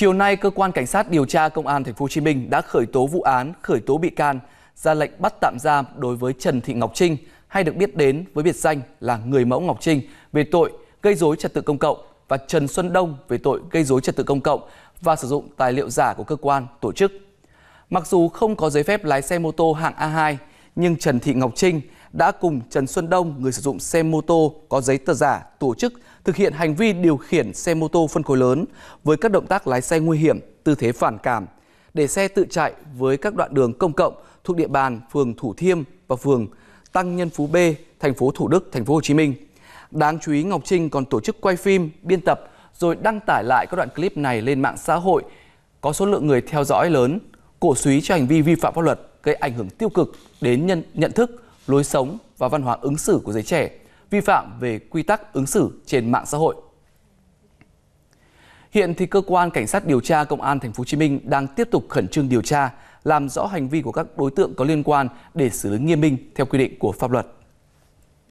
Chiều nay, cơ quan cảnh sát điều tra công an thành phố Hồ Chí Minh đã khởi tố vụ án, khởi tố bị can, ra lệnh bắt tạm giam đối với Trần Thị Ngọc Trinh, hay được biết đến với biệt danh là người mẫu Ngọc Trinh về tội gây dối trật tự công cộng và Trần Xuân Đông về tội gây dối trật tự công cộng và sử dụng tài liệu giả của cơ quan, tổ chức. Mặc dù không có giấy phép lái xe mô tô hạng A2, nhưng Trần Thị Ngọc Trinh đã cùng Trần Xuân Đông, người sử dụng xe mô tô có giấy tờ giả, tổ chức thực hiện hành vi điều khiển xe mô tô phân khối lớn với các động tác lái xe nguy hiểm, tư thế phản cảm, để xe tự chạy với các đoạn đường công cộng thuộc địa bàn phường Thủ Thiêm và phường Tăng Nhân Phú B, thành phố Thủ Đức, thành phố Hồ Chí Minh. Đáng chú ý Ngọc Trinh còn tổ chức quay phim, biên tập rồi đăng tải lại các đoạn clip này lên mạng xã hội có số lượng người theo dõi lớn, cổ suý cho hành vi vi phạm pháp luật gây ảnh hưởng tiêu cực đến nhân, nhận thức, lối sống và văn hóa ứng xử của giới trẻ, vi phạm về quy tắc ứng xử trên mạng xã hội. Hiện thì cơ quan cảnh sát điều tra công an thành phố Hồ Chí Minh đang tiếp tục khẩn trương điều tra, làm rõ hành vi của các đối tượng có liên quan để xử lý nghiêm minh theo quy định của pháp luật.